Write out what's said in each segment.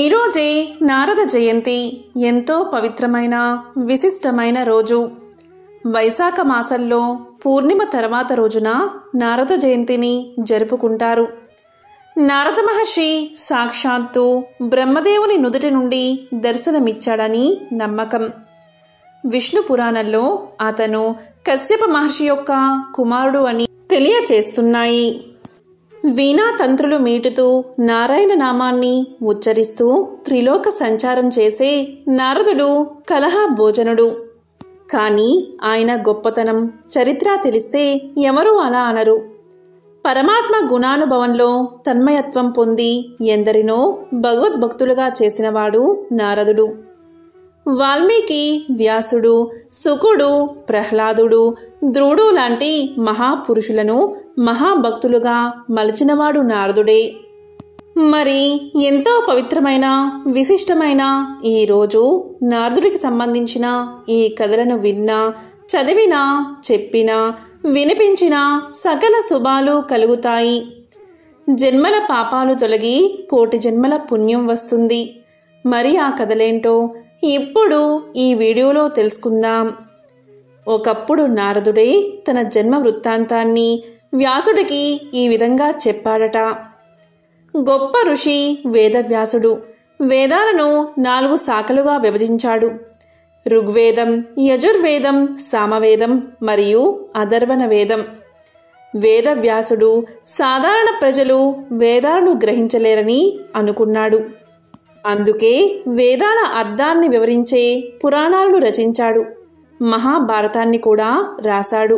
ఈరోజే నారద జయంతి ఎంతో పవిత్రమైన విశిష్టమైన రోజు వైశాఖ మాసంలో పూర్ణిమ తర్వాత రోజున నారద జయంతిని జరుపుకుంటారు నారద మహర్షి సాక్షాత్తు బ్రహ్మదేవుని నుదుటి నుండి దర్శనమిచ్చాడని నమ్మకం విష్ణు పురాణంలో అతను కశ్యప మహర్షి యొక్క కుమారుడు అని తెలియచేస్తున్నాయి వీణా తంత్రులు మీటుతూ నారాయణ నామాన్ని ఉచ్చరిస్తూ త్రిలోక సంచారం చేసే నారదుడు కలహా భోజనుడు కానీ ఆయన గొప్పతనం చరిత్ర తెలిస్తే ఎవరూ అలా అనరు పరమాత్మ గుణానుభవంలో తన్మయత్వం పొంది ఎందరినో భగవద్భక్తులుగా చేసినవాడు నారదుడు వాల్మీకి వ్యాసుడు సుకుడు ప్రహ్లాదుడు ద్రుడు లాంటి మహాపురుషులను మహాభక్తులుగా మలచినవాడు నారదుడే మరి ఎంతో పవిత్రమైన విశిష్టమైన ఈరోజు నారదుడికి సంబంధించిన ఈ కథలను విన్నా చదివినా చెప్పినా వినిపించిన సకల శుభాలు కలుగుతాయి జన్మల పాపాలు తొలగి కోటి జన్మల పుణ్యం వస్తుంది మరి ఆ కథలేంటో ఇప్పుడు ఈ వీడియోలో తెలుసుకుందాం ఒకప్పుడు నారదుడే తన జన్మ వృత్తాంతాన్ని వ్యాసుడికి ఈ విధంగా చెప్పాడట గొప్ప ఋషి వేదవ్యాసుడు వేదాలను నాలుగు శాఖలుగా విభజించాడు ఋగ్వేదం యజుర్వేదం సామవేదం మరియు అధర్వణ వేదం వేదవ్యాసుడు సాధారణ ప్రజలు వేదాలను గ్రహించలేరని అనుకున్నాడు అందుకే వేదాల అర్థాన్ని వివరించే పురాణాలను రచించాడు మహాభారతాన్ని కూడా రాశాడు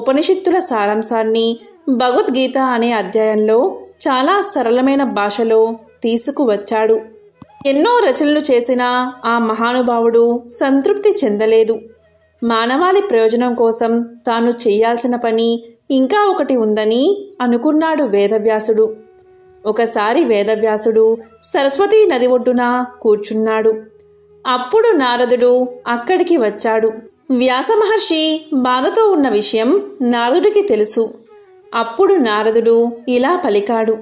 ఉపనిషత్తుల సారాంశాన్ని భగవద్గీత అనే అధ్యాయంలో చాలా సరళమైన భాషలో తీసుకువచ్చాడు ఎన్నో రచనలు చేసిన ఆ మహానుభావుడు సంతృప్తి చెందలేదు మానవాళి ప్రయోజనం కోసం తాను చేయాల్సిన పని ఇంకా ఒకటి ఉందని అనుకున్నాడు వేదవ్యాసుడు ఒకసారి వేదవ్యాసుడు సరస్వతీ నది ఒడ్డున కూర్చున్నాడు అప్పుడు నారదుడు అక్కడికి వచ్చాడు వ్యాసమహర్షి బాధతో ఉన్న విషయం నారదుడికి తెలుసు అప్పుడు నారదుడు ఇలా పలికాడు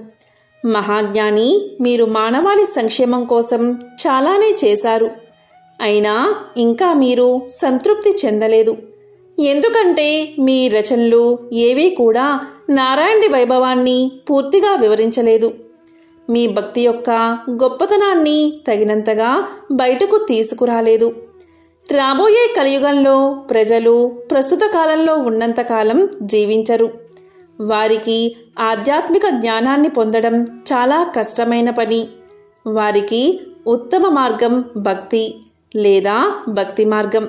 మహాజ్ఞాని మీరు మానవాళి సంక్షేమం కోసం చాలానే చేశారు అయినా ఇంకా మీరు సంతృప్తి చెందలేదు ఎందుకంటే మీ రచనలు ఏవీ కూడా నారాయణి వైభవాన్ని పూర్తిగా వివరించలేదు మీ భక్తి యొక్క గొప్పతనాన్ని తగినంతగా బయటకు తీసుకురాలేదు రాబోయే కలియుగంలో ప్రజలు ప్రస్తుత కాలంలో ఉన్నంతకాలం జీవించరు వారికి ఆధ్యాత్మిక జ్ఞానాన్ని పొందడం చాలా కష్టమైన పని వారికి ఉత్తమ మార్గం భక్తి లేదా భక్తి మార్గం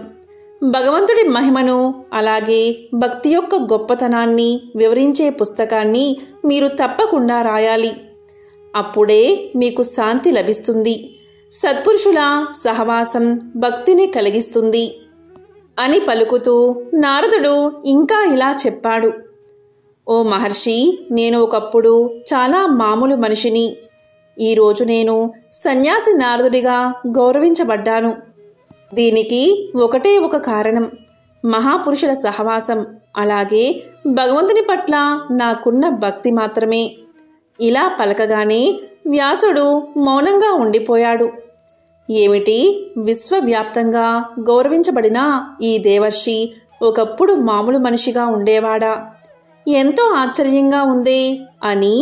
భగవంతుడి మహిమను అలాగే భక్తి యొక్క గొప్పతనాన్ని వివరించే పుస్తకాన్ని మీరు తప్పకుండా రాయాలి అప్పుడే మీకు శాంతి లభిస్తుంది సత్పురుషుల సహవాసం భక్తిని కలిగిస్తుంది అని పలుకుతూ నారదుడు ఇంకా ఇలా చెప్పాడు ఓ మహర్షి నేను ఒకప్పుడు చాలా మామూలు మనిషిని ఈరోజు నేను సన్యాసి నారదుడిగా గౌరవించబడ్డాను దీనికి ఒకటే ఒక కారణం మహాపురుషుల సహవాసం అలాగే భగవంతుని పట్ల నాకున్న భక్తి మాత్రమే ఇలా పలకగానే వ్యాసుడు మౌనంగా ఉండిపోయాడు ఏమిటి విశ్వవ్యాప్తంగా గౌరవించబడిన ఈ దేవర్షి ఒకప్పుడు మామూలు మనిషిగా ఉండేవాడా ఎంతో ఆశ్చర్యంగా ఉందే అని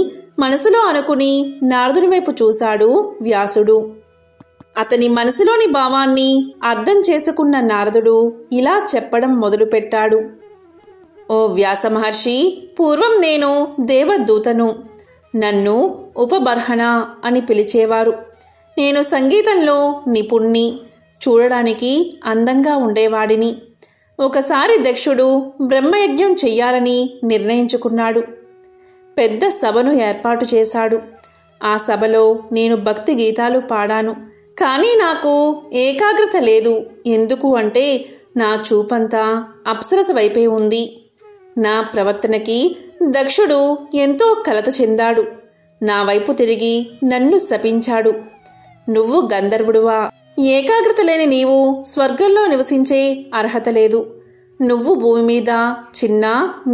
మనసులో అనుకుని నారదుని వైపు చూశాడు వ్యాసుడు అతని మనసులోని భావాన్ని అర్థం చేసుకున్న నారదుడు ఇలా చెప్పడం మొదలుపెట్టాడు ఓ వ్యాస మహర్షి పూర్వం నేను దేవదూతను నన్ను ఉపబర్హణ అని పిలిచేవారు నేను సంగీతంలో నిపుణ్ణి చూడడానికి అందంగా ఉండేవాడిని ఒకసారి దక్షుడు బ్రహ్మయజ్ఞం చెయ్యాలని నిర్ణయించుకున్నాడు పెద్ద సభను ఏర్పాటు చేశాడు ఆ సభలో నేను భక్తి గీతాలు పాడాను కానీ నాకు ఏకాగ్రత లేదు ఎందుకు అంటే నా చూపంతా అప్సరస వైపే ఉంది నా ప్రవర్తనకి దక్షుడు ఎంతో కలత చెందాడు నా వైపు తిరిగి నన్ను శపించాడు నువ్వు గంధర్వుడువా ఏకాగ్రత లేని నీవు స్వర్గంలో నివసించే అర్హత లేదు నువ్వు భూమి మీద చిన్న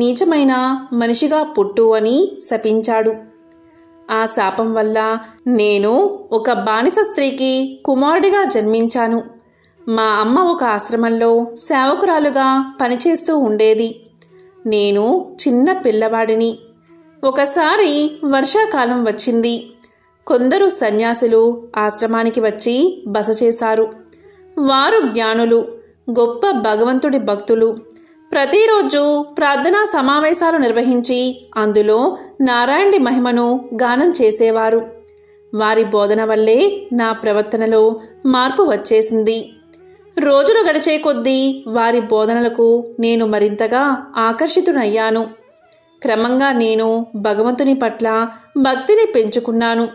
నీచమైన మనిషిగా పుట్టు అని శపించాడు ఆ శాపం వల్ల నేను ఒక బానిస స్త్రీకి కుమారుడిగా జన్మించాను మా అమ్మ ఒక ఆశ్రమంలో సేవకురాలుగా పనిచేస్తూ ఉండేది నేను చిన్న పిల్లవాడిని ఒకసారి వర్షాకాలం వచ్చింది కొందరు సన్యాసులు ఆశ్రమానికి వచ్చి బస చేశారు వారు జ్ఞానులు గొప్ప భగవంతుడి భక్తులు ప్రతిరోజు ప్రార్థనా సమావేశాలు నిర్వహించి అందులో నారాయణి మహిమను గానం చేసేవారు వారి బోధన వల్లే నా ప్రవర్తనలో మార్పు వచ్చేసింది రోజులు గడిచే కొద్దీ వారి బోధనలకు నేను మరింతగా ఆకర్షితునయ్యాను క్రమంగా నేను భగవంతుని పట్ల భక్తిని పెంచుకున్నాను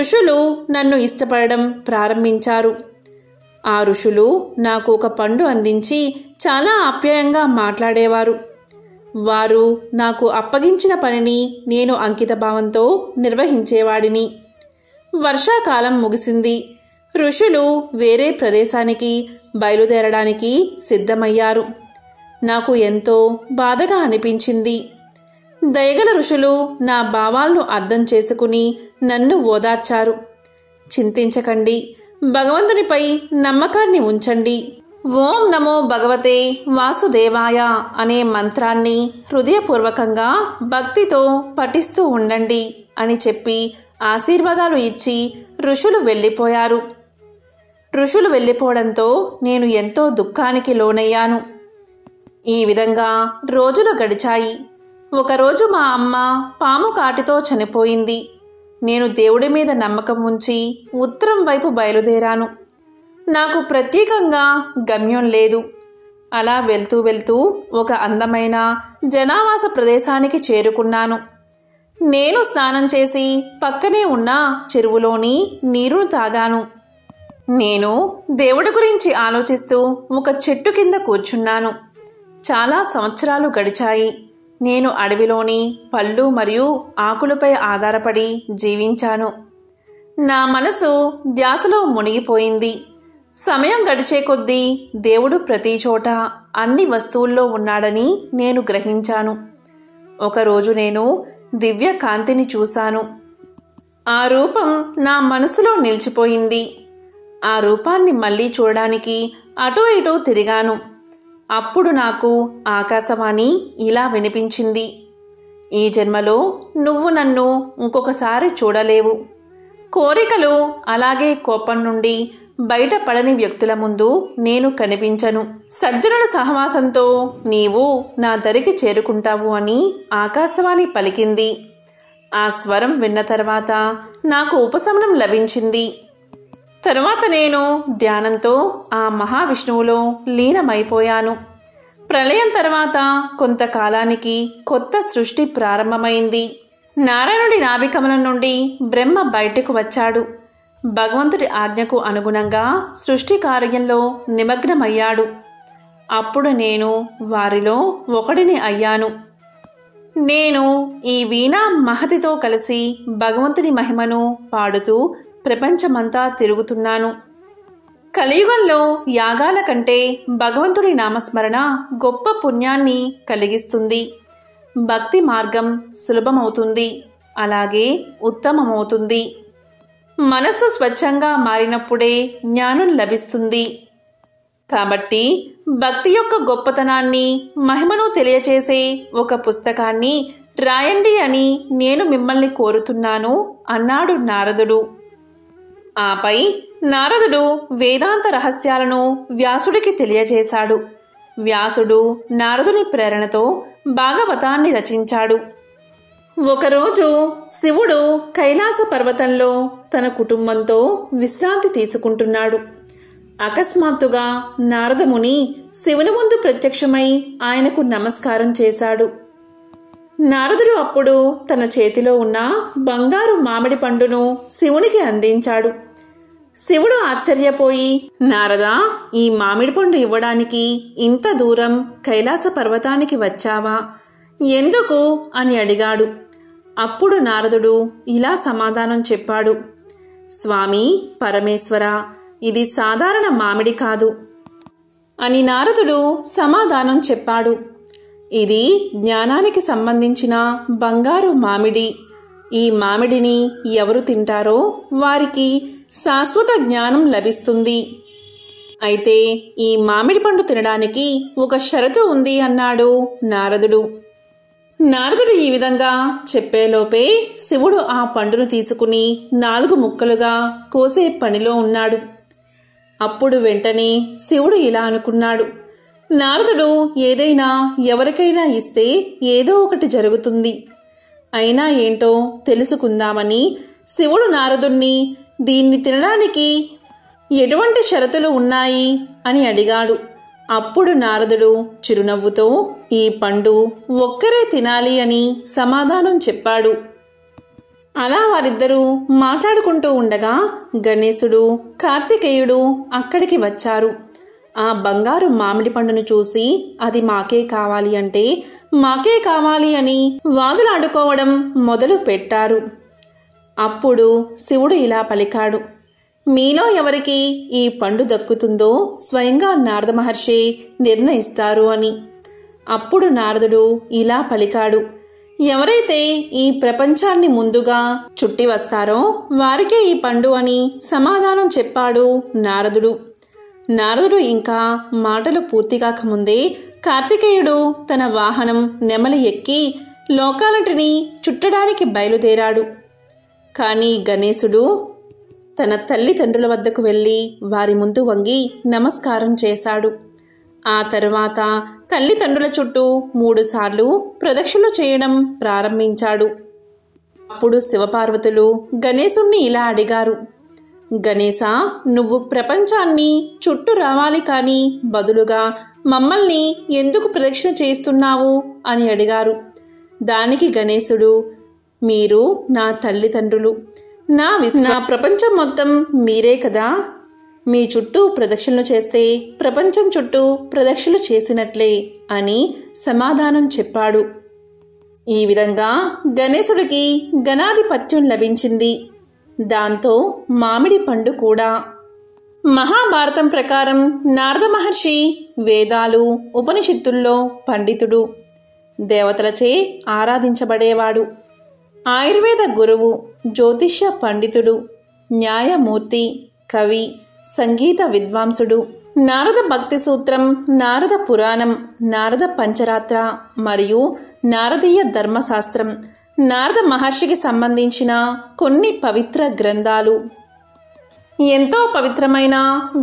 ఋషులు నన్ను ఇష్టపడడం ప్రారంభించారు ఆ ఋషులు నాకు ఒక పండు అందించి చాలా ఆప్యాయంగా మాట్లాడేవారు వారు నాకు అప్పగించిన పనిని నేను అంకితభావంతో నిర్వహించేవాడిని వర్షాకాలం ముగిసింది ఋషులు వేరే ప్రదేశానికి బయలుదేరడానికి సిద్ధమయ్యారు నాకు ఎంతో బాధగా అనిపించింది దయగల ఋషులు నా భావాలను అర్థం చేసుకుని నన్ను ఓదార్చారు చింతించకండి భగవంతునిపై నమ్మకాన్ని ఉంచండి ఓం నమో భగవతే వాసుదేవాయ అనే మంత్రాన్ని హృదయపూర్వకంగా భక్తితో పఠిస్తూ ఉండండి అని చెప్పి ఆశీర్వాదాలు ఇచ్చి ఋషులు వెళ్ళిపోయారు ఋషులు వెళ్ళిపోవడంతో నేను ఎంతో దుఃఖానికి లోనయ్యాను ఈ విధంగా రోజులు గడిచాయి ఒకరోజు మా అమ్మ పాము కాటితో చనిపోయింది నేను దేవుడి మీద నమ్మకం ఉంచి ఉత్తరం వైపు బయలుదేరాను నాకు ప్రత్యేకంగా గమ్యం లేదు అలా వెళ్తూ వెళ్తూ ఒక అందమైన జనావాస ప్రదేశానికి చేరుకున్నాను నేను స్నానం చేసి పక్కనే ఉన్న చెరువులోని నీరును తాగాను నేను దేవుడి గురించి ఆలోచిస్తూ ఒక చెట్టు కింద కూర్చున్నాను చాలా సంవత్సరాలు గడిచాయి నేను అడవిలోని పళ్ళు మరియు ఆకులపై ఆధారపడి జీవించాను నా మనసు ధ్యాసలో మునిగిపోయింది సమయం గడిచే కొద్దీ దేవుడు ప్రతి చోట అన్ని వస్తువుల్లో ఉన్నాడని నేను గ్రహించాను ఒకరోజు నేను దివ్య కాంతిని చూశాను ఆ రూపం నా మనసులో నిలిచిపోయింది ఆ రూపాన్ని మళ్ళీ చూడడానికి అటో ఇటో తిరిగాను అప్పుడు నాకు ఆకాశవాణి ఇలా వినిపించింది ఈ జన్మలో నువ్వు నన్ను ఇంకొకసారి చూడలేవు కోరికలు అలాగే కోపం నుండి బయటపడని వ్యక్తుల ముందు నేను కనిపించను సజ్జనుల సహవాసంతో నీవు నా దరికి చేరుకుంటావు అని ఆకాశవాణి పలికింది ఆ స్వరం విన్న తర్వాత నాకు ఉపశమనం లభించింది తరువాత నేను ధ్యానంతో ఆ మహావిష్ణువులో లీనమైపోయాను ప్రళయం తర్వాత కొంతకాలానికి కొత్త సృష్టి ప్రారంభమైంది నారాయణుడి నాభికమలం నుండి బ్రహ్మ బయటకు వచ్చాడు భగవంతుడి ఆజ్ఞకు అనుగుణంగా సృష్టి కార్యంలో నిమగ్నమయ్యాడు అప్పుడు నేను వారిలో ఒకడిని అయ్యాను నేను ఈ వీణా మహతితో కలిసి భగవంతుని మహిమను పాడుతూ ప్రపంచమంతా తిరుగుతున్నాను కలియుగంలో యాగాల కంటే భగవంతుడి నామస్మరణ గొప్ప పుణ్యాన్ని కలిగిస్తుంది భక్తి మార్గం సులభమవుతుంది అలాగే ఉత్తమమవుతుంది మనసు స్వచ్ఛంగా మారినప్పుడే జ్ఞానం లభిస్తుంది కాబట్టి భక్తి యొక్క గొప్పతనాన్ని మహిమను తెలియచేసే ఒక పుస్తకాన్ని రాయండి అని నేను మిమ్మల్ని కోరుతున్నాను అన్నాడు నారదుడు ఆపై నారదుడు వేదాంత రహస్యాలను వ్యాసుడికి తెలియజేశాడు వ్యాసుడు నారదుని ప్రేరణతో భాగవతాన్ని రచించాడు ఒకరోజు శివుడు కైలాస పర్వతంలో తన కుటుంబంతో విశ్రాంతి తీసుకుంటున్నాడు అకస్మాత్తుగా నారదముని శివుని ముందు ప్రత్యక్షమై ఆయనకు నమస్కారం చేశాడు నారదుడు అప్పుడు తన చేతిలో ఉన్న బంగారు మామిడి పండును శివునికి అందించాడు శివుడు ఆశ్చర్యపోయి నారదా ఈ మామిడి పండు ఇవ్వడానికి ఇంత దూరం కైలాస పర్వతానికి వచ్చావా ఎందుకు అని అడిగాడు అప్పుడు నారదుడు ఇలా సమాధానం చెప్పాడు స్వామి పరమేశ్వర ఇది సాధారణ మామిడి కాదు అని నారదుడు సమాధానం చెప్పాడు ఇది జ్ఞానానికి సంబంధించిన బంగారు మామిడి ఈ మామిడిని ఎవరు తింటారో వారికి శాశ్వత జ్ఞానం లభిస్తుంది అయితే ఈ మామిడి పండు తినడానికి ఒక షరతు ఉంది అన్నాడు నారదుడు నారదుడు ఈ విధంగా చెప్పేలోపే శివుడు ఆ పండును తీసుకుని నాలుగు ముక్కలుగా కోసే పనిలో ఉన్నాడు అప్పుడు వెంటనే శివుడు ఇలా అనుకున్నాడు నారదుడు ఏదైనా ఎవరికైనా ఇస్తే ఏదో ఒకటి జరుగుతుంది అయినా ఏంటో తెలుసుకుందామని శివుడు నారదుణ్ణి దీన్ని తినడానికి ఎటువంటి షరతులు ఉన్నాయి అని అడిగాడు అప్పుడు నారదుడు చిరునవ్వుతో ఈ పండు ఒక్కరే తినాలి అని సమాధానం చెప్పాడు అలా వారిద్దరూ మాట్లాడుకుంటూ ఉండగా గణేశుడు కార్తికేయుడు అక్కడికి వచ్చారు ఆ బంగారు మామిడి పండును చూసి అది మాకే కావాలి అంటే మాకే కావాలి అని వాదులాడుకోవడం మొదలు పెట్టారు అప్పుడు శివుడు ఇలా పలికాడు మీలో ఎవరికి ఈ పండు దక్కుతుందో స్వయంగా నారద మహర్షి నిర్ణయిస్తారు అని అప్పుడు నారదుడు ఇలా పలికాడు ఎవరైతే ఈ ప్రపంచాన్ని ముందుగా చుట్టి వస్తారో వారికే ఈ పండు అని సమాధానం చెప్పాడు నారదుడు నారదుడు ఇంకా మాటలు పూర్తి కాకముందే కార్తికేయుడు తన వాహనం నెమలి ఎక్కి లోకాలటిని చుట్టడానికి బయలుదేరాడు కానీ గణేశుడు తన తల్లిదండ్రుల వద్దకు వెళ్ళి వారి ముందు వంగి నమస్కారం చేశాడు ఆ తర్వాత తల్లిదండ్రుల చుట్టూ మూడుసార్లు ప్రదక్షిణ చేయడం ప్రారంభించాడు అప్పుడు శివపార్వతులు గణేశుణ్ణి ఇలా అడిగారు గణేశ నువ్వు ప్రపంచాన్ని చుట్టూ రావాలి కానీ బదులుగా మమ్మల్ని ఎందుకు ప్రదక్షిణ చేస్తున్నావు అని అడిగారు దానికి గణేశుడు మీరు నా తల్లిదండ్రులు నా నా ప్రపంచం మొత్తం మీరే కదా మీ చుట్టూ ప్రదక్షిణలు చేస్తే ప్రపంచం చుట్టూ ప్రదక్షిణలు చేసినట్లే అని సమాధానం చెప్పాడు ఈ విధంగా గణేశుడికి గణాధిపత్యం లభించింది దాంతో మామిడి పండు కూడా మహాభారతం ప్రకారం నారద మహర్షి వేదాలు ఉపనిషత్తుల్లో పండితుడు దేవతలచే ఆరాధించబడేవాడు ఆయుర్వేద గురువు జ్యోతిష్య పండితుడు న్యాయమూర్తి కవి సంగీత విద్వాంసుడు నారద భక్తి సూత్రం నారద పురాణం నారద పంచరాత్ర మరియు నారదీయ ధర్మశాస్త్రం నారద మహర్షికి సంబంధించిన కొన్ని పవిత్ర గ్రంథాలు ఎంతో పవిత్రమైన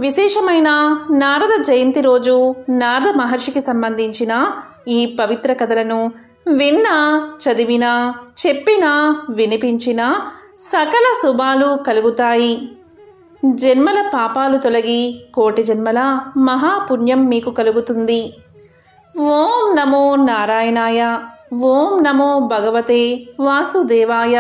విశేషమైన నారద జయంతి రోజు నారద మహర్షికి సంబంధించిన ఈ పవిత్ర కథలను విన్నా చదివినా చెప్పినా వినిపించినా సకల శుభాలు కలుగుతాయి జన్మల పాపాలు తొలగి కోటి జన్మల మహాపుణ్యం మీకు కలుగుతుంది ఓం నమో నారాయణాయ ఓం నమో భగవతే వాసుదేవాయ